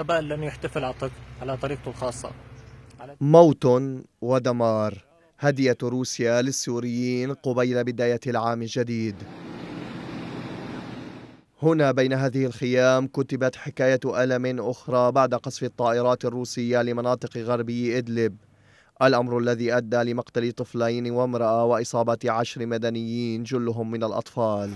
أبى لم يحتفل على طريقته الخاصة موت ودمار هدية روسيا للسوريين قبيل بداية العام الجديد هنا بين هذه الخيام كتبت حكاية ألم أخرى بعد قصف الطائرات الروسية لمناطق غربي إدلب الأمر الذي أدى لمقتل طفلين وامرأة وإصابة عشر مدنيين جلهم من الأطفال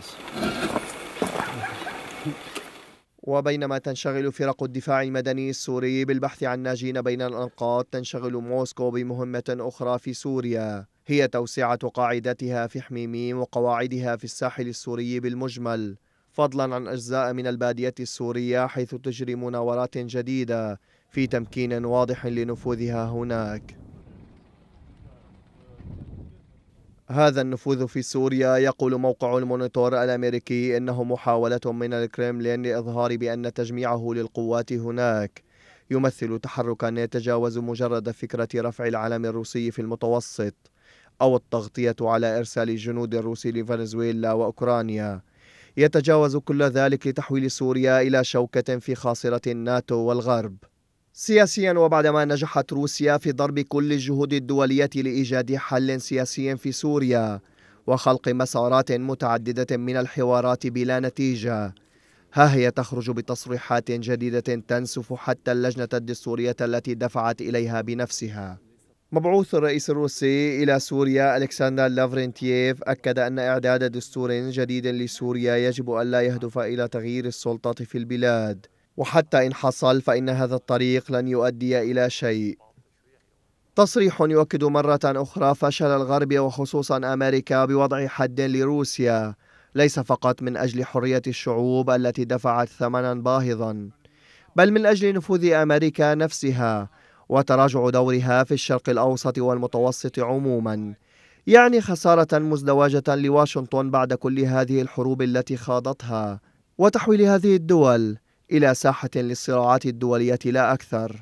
وبينما تنشغل فرق الدفاع المدني السوري بالبحث عن ناجين بين الأنقاض تنشغل موسكو بمهمة أخرى في سوريا هي توسعة قاعدتها في حميميم وقواعدها في الساحل السوري بالمجمل فضلا عن أجزاء من البادية السورية حيث تجري مناورات جديدة في تمكين واضح لنفوذها هناك هذا النفوذ في سوريا يقول موقع المونيتور الأمريكي إنه محاولة من الكريملين لإظهار بأن تجميعه للقوات هناك يمثل تحركا يتجاوز مجرد فكرة رفع العلم الروسي في المتوسط أو التغطية على إرسال الجنود الروس لفنزويلا وأوكرانيا يتجاوز كل ذلك لتحويل سوريا إلى شوكة في خاصرة الناتو والغرب سياسيا وبعدما نجحت روسيا في ضرب كل الجهود الدولية لإيجاد حل سياسي في سوريا وخلق مسارات متعددة من الحوارات بلا نتيجة ها هي تخرج بتصريحات جديدة تنسف حتى اللجنة الدستورية التي دفعت إليها بنفسها مبعوث الرئيس الروسي إلى سوريا ألكسندر لافرنتييف أكد أن إعداد دستور جديد لسوريا يجب ألا يهدف إلى تغيير السلطة في البلاد وحتى إن حصل فإن هذا الطريق لن يؤدي إلى شيء تصريح يؤكد مرة أخرى فشل الغرب وخصوصا أمريكا بوضع حد لروسيا ليس فقط من أجل حرية الشعوب التي دفعت ثمنا باهظا بل من أجل نفوذ أمريكا نفسها وتراجع دورها في الشرق الأوسط والمتوسط عموما يعني خسارة مزدوجة لواشنطن بعد كل هذه الحروب التي خاضتها وتحويل هذه الدول إلى ساحة للصراعات الدولية لا أكثر